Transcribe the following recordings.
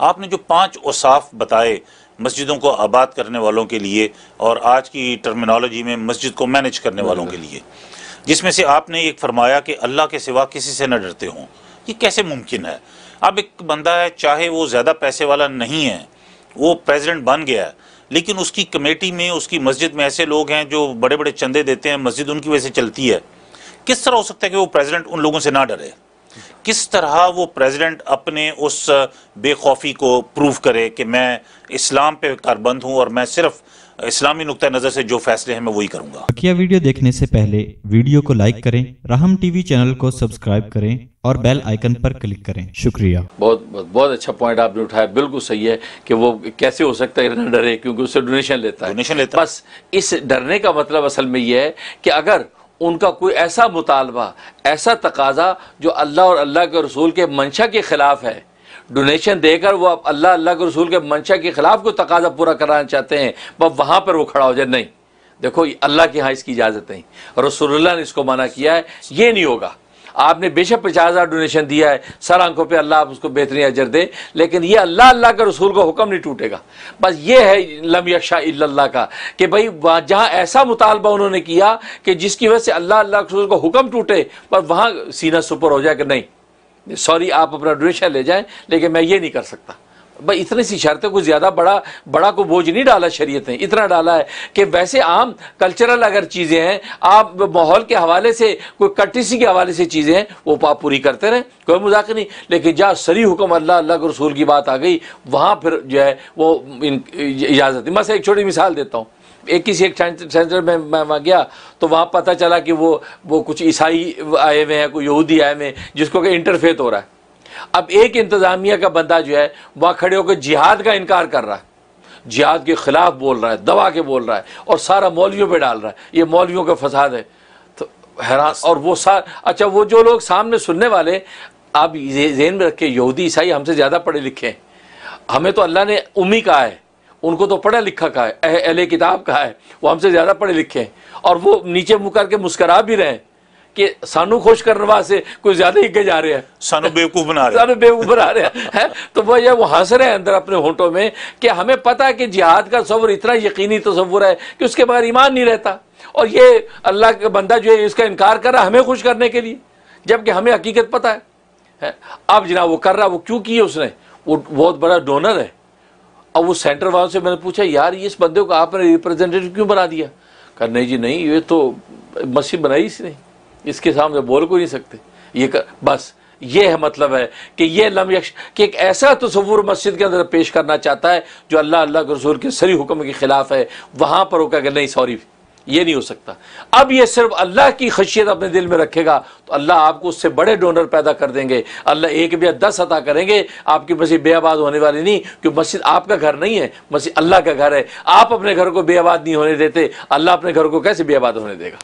आपने जो पांच उसाफ बताए मस्जिदों को आबाद करने वालों के लिए और आज की टर्मिनोलॉजी में मस्जिद को मैनेज करने वालों के लिए जिसमें से आपने एक फरमाया कि अल्लाह के सिवा किसी से न डरते हों ये कैसे मुमकिन है अब एक बंदा है चाहे वो ज़्यादा पैसे वाला नहीं है वो प्रेसिडेंट बन गया है लेकिन उसकी कमेटी में उसकी मस्जिद में ऐसे लोग हैं जो बड़े बड़े चंदे देते हैं मस्जिद उनकी वजह से चलती है किस तरह हो सकता है कि वो प्रेसिडेंट उन लोगों से ना डरे किस तरह वो प्रेसिडेंट अपने उस बेखौफी को प्रूव करे कि मैं इस्लाम पे कारबंद हूँ और मैं सिर्फ इस्लामी नुक़ नज़र से जो फैसले हैं मैं वही करूँगा बाकिया वीडियो देखने से पहले वीडियो को लाइक करें राहम टीवी चैनल को सब्सक्राइब करें और बेल आइकन पर क्लिक करें शुक्रिया बहुत बहुत, बहुत अच्छा पॉइंट आपने उठाया बिल्कुल सही है कि वो कैसे हो सकता है इतना डरे क्योंकि उससे डोनेशन लेता है डोनेशन लेता है बस इस डरने का मतलब असल में ये है कि अगर उनका कोई ऐसा मुतालबा ऐसा तकाजा जो अल्लाह और अल्लाह के रसूल के मंशा के ख़िलाफ़ है डोनेशन देकर वो आप अल्लाह अल्लाह के रसूल के मंशा के ख़िलाफ़ कोई तकाजा पूरा कराना चाहते हैं वह वहाँ पर वो खड़ा हो जाए नहीं देखो अल्लाह के यहाँ इसकी इजाज़त नहीं रसोल्ला ने इसको मना किया है ये नहीं होगा आपने बेशक पचास हज़ार डोनेशन दिया है सर आंखों पर अल्लाह आप उसको बेहतरीन अजर दे लेकिन ये अल्लाह अल्लाह के रसूल का हुक्म नहीं टूटेगा बस ये है लम यक्षा अल्लाह का कि भाई जहाँ ऐसा मुतालबा उन्होंने किया कि जिसकी वजह से अल्लाह अल्लाह के रसूल का हुक्म टूटे पर वहाँ सीना सुपर हो जाए कि नहीं सॉरी आप अपना डोनेशन ले जाएं लेकिन मैं ये नहीं कर सकता भाई इतनी सी शर्तें कुछ ज़्यादा बड़ा बड़ा को बोझ नहीं डाला शरीयत ने इतना डाला है कि वैसे आम कल्चरल अगर चीज़ें हैं आप माहौल के हवाले से कोई कटिसी के हवाले से चीज़ें हैं वो तो आप पूरी करते रहें कोई मजाक नहीं लेकिन जहाँ सरी हुक्म अल्लाह अल्लाह के रसूल की बात आ गई वहाँ फिर जो है वो इजाज़त मैं एक छोटी मिसाल देता हूँ एक किसी एक सेंटर में मैं वहाँ गया तो वहाँ पता चला कि वो वो कुछ ईसाई आए हुए हैं कोई यहूदी आए हुए हैं जिसको कि इंटरफेथ हो रहा है अब एक इंतज़ामिया का बंदा जो है वहां खड़े होकर जिहाद का इनकार कर रहा है जिहाद के ख़िलाफ़ बोल रहा है दवा के बोल रहा है और सारा मौलवियों पे डाल रहा है ये मौलवियों का फसाद है तो हैरान और वो सार अच्छा वो जो लोग सामने सुनने वाले आप जेन में रखे यहूदी ईसाई हमसे ज़्यादा पढ़े लिखे हैं हमें तो अल्लाह ने उम्मी कहा है उनको तो पढ़ा लिखा कहा है अहले किताब कहा है वो हमसे ज़्यादा पढ़े लिखे हैं और वो नीचे मुकर के मुस्करा भी रहे हैं कि सानू खुश करने वास्ते कोई ज्यादा ही जा रहे हैं सानू बेवकूफ बना रहे सानू बेवकूफ बना रहे हैं है? तो वो ये वो हंस रहे हैं अंदर अपने होंठों में कि हमें पता है कि जिहाद का तस्वुर इतना यकीनी तस्वुर है कि उसके बगैर ईमान नहीं रहता और ये अल्लाह का बंदा जो है इसका इनकार कर रहा है हमें खुश करने के लिए जबकि हमें हकीकत पता है, अब जनाब वो कर रहा वो क्यों किए उसने वो बहुत बड़ा डोनर है अब वो सेंटर वालों से मैंने पूछा यार इस बंदे को आपने रिप्रेजेंटेटिव क्यों बना दिया कहा नहीं जी नहीं ये तो मसीह बनाई इसने इसके सामने बोल को नहीं सकते ये कर, बस ये है मतलब है कि ये लम यक्ष कि एक ऐसा तस्वूर मस्जिद के अंदर पेश करना चाहता है जो अल्लाह अल्लाह के रसूल के सरी हुक्म के ख़िलाफ़ है वहां पर वो कहेगा नहीं सॉरी ये नहीं हो सकता अब ये सिर्फ अल्लाह की खशियत अपने दिल में रखेगा तो अल्लाह आपको उससे बड़े डोनर पैदा कर देंगे अल्लाह एक भी दस अता करेंगे आपकी मस्जिद बेआबाद होने वाली नहीं क्योंकि मस्जिद आपका घर नहीं है मस्जिद अल्लाह का घर है आप अपने घर को बेआबाद नहीं होने देते अल्लाह अपने घर को कैसे बेआबाद होने देगा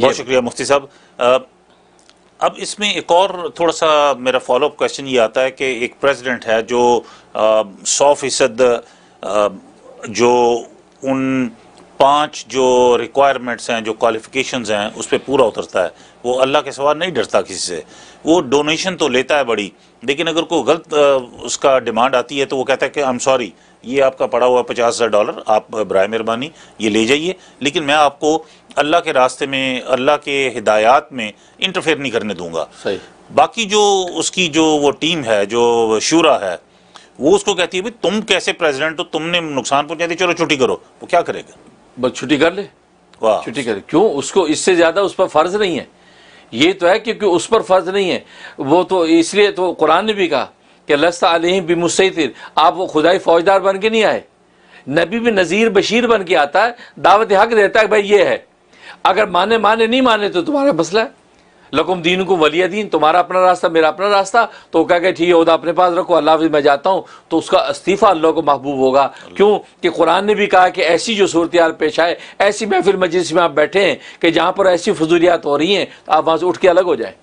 बहुत शुक्रिया मुफ्ती साहब अब इसमें एक और थोड़ा सा मेरा फॉलोअप क्वेश्चन ये आता है कि एक प्रेसिडेंट है जो सौ फीसद जो उन पांच जो रिक्वायरमेंट्स हैं जो क्वालिफिकेशंस हैं उस पर पूरा उतरता है वो अल्लाह के सवाल नहीं डरता किसी से वो डोनेशन तो लेता है बड़ी लेकिन अगर कोई गलत उसका डिमांड आती है तो वो कहता है कि आई एम सॉरी ये आपका पड़ा हुआ पचास हज़ार डॉलर आप बर मेहरबानी ये ले जाइए लेकिन मैं आपको अल्लाह के रास्ते में अल्लाह के हिदायत में इंटरफेयर नहीं करने दूंगा सही बाकी जो उसकी जो वो टीम है जो शूरा है वो उसको कहती है भाई तुम कैसे प्रेसिडेंट हो तुमने नुकसान पहुंचा दिया तो चलो छुट्टी करो वो क्या करेगा बस छुट्टी कर ले वाह छुट्टी कर क्यों उसको इससे ज़्यादा उस पर फ़र्ज़ नहीं है ये तो है क्योंकि उस पर फ़र्ज़ नहीं है वो तो इसलिए तो कुरान ने भी कहा कि लस्ता अलहिम भी मुस्तर आप वो खुदाई फौजदार बन के नहीं आए नबी भी नज़ीर बशीर बन के आता है दावत हक देता है भाई ये है अगर माने माने नहीं माने तो तुम्हारा मसला है लकुम दीन को वलिया दीन तुम्हारा अपना रास्ता मेरा अपना रास्ता तो कह के ठीक है उदा अपने पास रखो अल्लाह मैं जाता हूँ तो उसका इस्तीफ़ा अल्लाह को महबूब होगा क्यों कि कुरान ने भी कहा कि ऐसी जो सूरत पेश आए ऐसी महफिल मजलिस में आप बैठे हैं कि जहाँ पर ऐसी फजूलियात हो रही हैं तो आप वहाँ से उठ के अलग हो जाएँ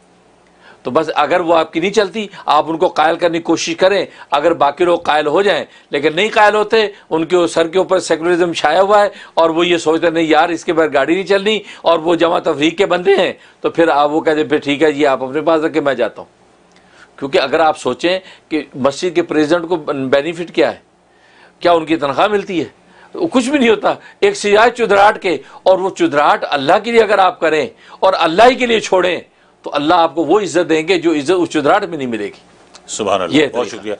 तो बस अगर वो आपकी नहीं चलती आप उनको कायल करने की कोशिश करें अगर बाकी लोग कायल हो जाएं लेकिन नहीं कायल होते उनके सर के ऊपर सेकुलरिज्म छाया हुआ है और वो ये सोचते नहीं यार इसके बगैर गाड़ी नहीं चलनी और वो जमा तफरी के बंदे हैं तो फिर आप वो कहते फिर ठीक है ये आप अपने पास रखें मैं जाता हूँ क्योंकि अगर आप सोचें कि मस्जिद के प्रेजिडेंट को बेनिफिट क्या है क्या उनकी तनख्वाह मिलती है तो कुछ भी नहीं होता एक सियाज चुधराहट के और वो चुधराहट अल्लाह के लिए अगर आप करें और अल्लाह ही के लिए छोड़ें तो अल्लाह आपको वो इज्जत देंगे जो इज्जत उस चुदराहट में नहीं मिलेगी सुबह बहुत शुक्रिया